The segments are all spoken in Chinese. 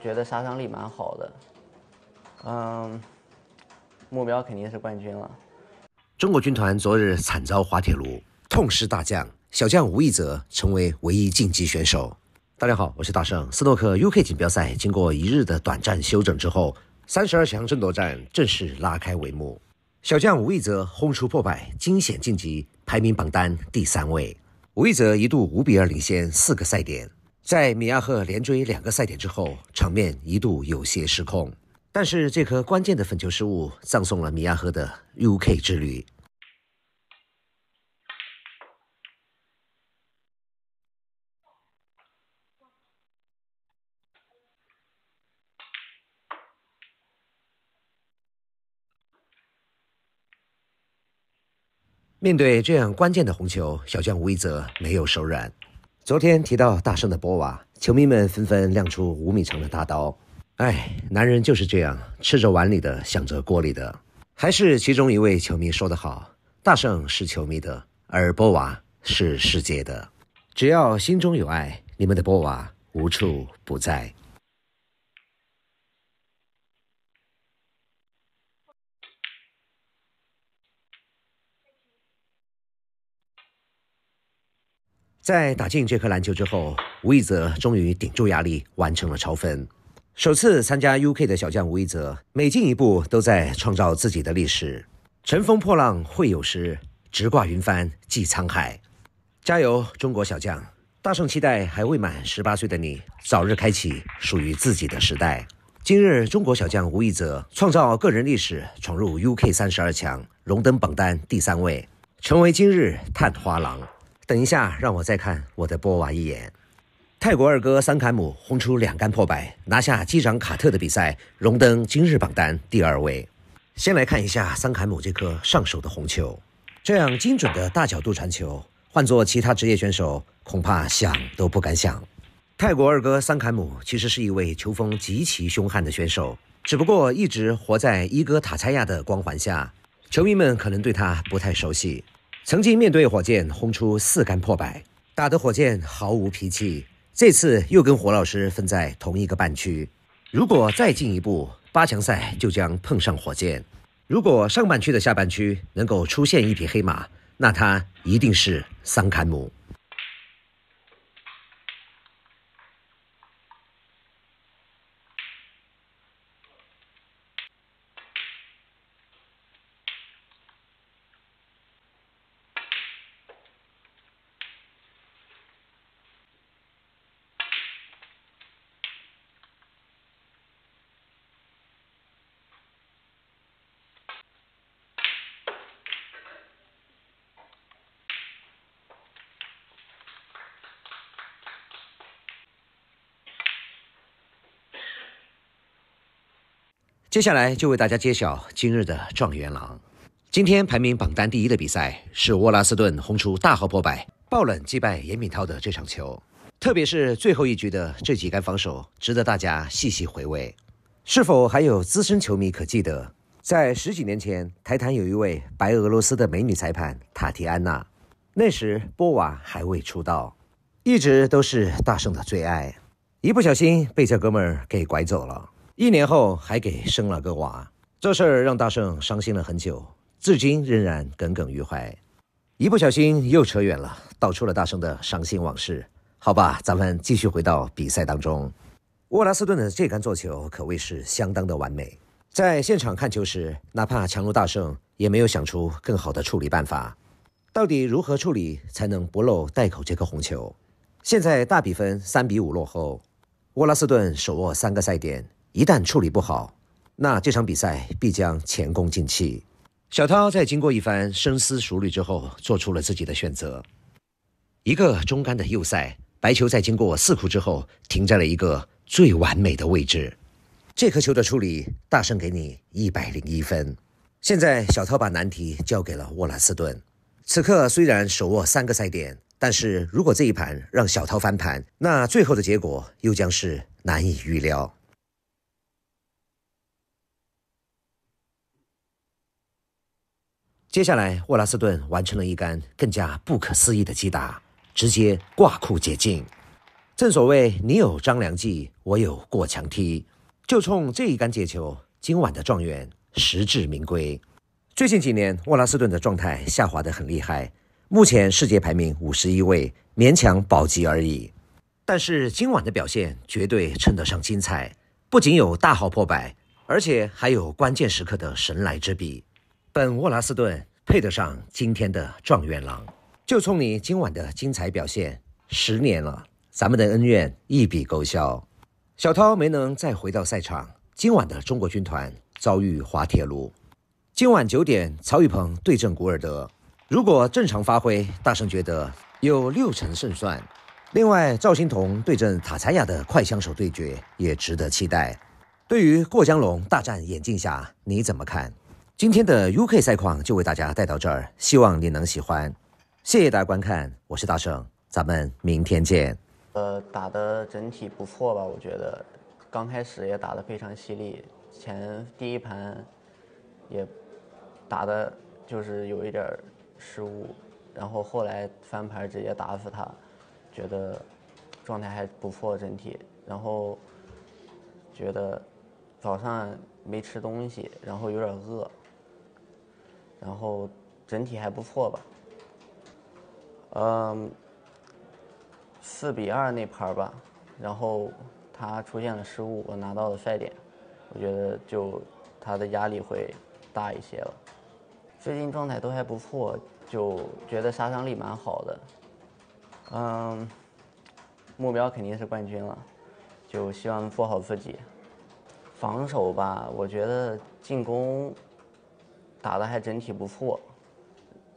觉得杀伤力蛮好的，嗯，目标肯定是冠军了。中国军团昨日惨遭滑铁卢，痛失大将，小将吴一泽成为唯一晋级选手。大家好，我是大圣。斯诺克 UK 锦标赛经过一日的短暂休整之后，三十二强争夺战正式拉开帷幕。小将吴一泽轰出破百，惊险晋级，排名榜单第三位。吴一泽一度五比二领先四个赛点。在米亚赫连追两个赛点之后，场面一度有些失控。但是，这颗关键的粉球失误，葬送了米亚赫的 U.K. 之旅。面对这样关键的红球，小将吴一泽没有手软。昨天提到大圣的波瓦，球迷们纷纷亮出五米长的大刀。哎，男人就是这样，吃着碗里的想着锅里的。还是其中一位球迷说得好：大圣是球迷的，而波瓦是世界的。只要心中有爱，你们的波瓦无处不在。在打进这颗篮球之后，吴易泽终于顶住压力完成了超分。首次参加 U K 的小将吴易泽，每进一步都在创造自己的历史。乘风破浪会有时，直挂云帆济沧海。加油，中国小将！大圣期待还未满十八岁的你，早日开启属于自己的时代。今日中国小将吴易泽创造个人历史，闯入 U K 三十二强，荣登榜单第三位，成为今日探花郎。等一下，让我再看我的波娃一眼。泰国二哥桑坎姆轰出两杆破百，拿下机长卡特的比赛，荣登今日榜单第二位。先来看一下桑坎姆这颗上手的红球，这样精准的大角度传球，换做其他职业选手恐怕想都不敢想。泰国二哥桑坎姆其实是一位球风极其凶悍的选手，只不过一直活在伊戈塔猜亚的光环下，球迷们可能对他不太熟悉。曾经面对火箭轰出四杆破百，打得火箭毫无脾气。这次又跟火老师分在同一个半区，如果再进一步，八强赛就将碰上火箭。如果上半区的下半区能够出现一匹黑马，那他一定是桑坎姆。接下来就为大家揭晓今日的状元郎。今天排名榜单第一的比赛是沃拉斯顿轰出大号破百，爆冷击败严敏涛的这场球。特别是最后一局的这几杆防守，值得大家细细回味。是否还有资深球迷可记得，在十几年前，台坛有一位白俄罗斯的美女裁判塔提安娜，那时波瓦还未出道，一直都是大圣的最爱，一不小心被这哥们儿给拐走了。一年后还给生了个娃，这事儿让大圣伤心了很久，至今仍然耿耿于怀。一不小心又扯远了，道出了大圣的伤心往事。好吧，咱们继续回到比赛当中。沃拉斯顿的这杆做球可谓是相当的完美。在现场看球时，哪怕强如大圣，也没有想出更好的处理办法。到底如何处理才能不漏袋口这颗红球？现在大比分三比五落后，沃拉斯顿手握三个赛点。一旦处理不好，那这场比赛必将前功尽弃。小涛在经过一番深思熟虑之后，做出了自己的选择。一个中杆的右塞，白球在经过四库之后，停在了一个最完美的位置。这颗球的处理，大胜给你一百零一分。现在，小涛把难题交给了沃拉斯顿。此刻虽然手握三个赛点，但是如果这一盘让小涛翻盘，那最后的结果又将是难以预料。接下来，沃拉斯顿完成了一杆更加不可思议的击打，直接挂库解禁。正所谓你有张良计，我有过墙梯。就冲这一杆解球，今晚的状元实至名归。最近几年，沃拉斯顿的状态下滑得很厉害，目前世界排名五十一位，勉强保级而已。但是今晚的表现绝对称得上精彩，不仅有大号破百，而且还有关键时刻的神来之笔。本沃拉斯顿配得上今天的状元郎，就冲你今晚的精彩表现，十年了，咱们的恩怨一笔勾销。小涛没能再回到赛场，今晚的中国军团遭遇滑铁卢。今晚九点，曹宇鹏对阵古尔德，如果正常发挥，大圣觉得有六成胜算。另外，赵新彤对阵塔才亚的快枪手对决也值得期待。对于过江龙大战眼镜侠，你怎么看？今天的 U K 赛况就为大家带到这儿，希望你能喜欢。谢谢大家观看，我是大圣，咱们明天见。呃，打的整体不错吧？我觉得，刚开始也打得非常犀利，前第一盘也打的就是有一点失误，然后后来翻盘直接打死他，觉得状态还不错整体。然后觉得早上没吃东西，然后有点饿。然后整体还不错吧，嗯，四比二那盘儿吧，然后他出现了失误，我拿到了赛点，我觉得就他的压力会大一些了。最近状态都还不错，就觉得杀伤力蛮好的，嗯，目标肯定是冠军了，就希望做好自己，防守吧，我觉得进攻。打的还整体不错，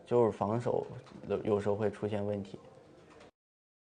就是防守有有时候会出现问题。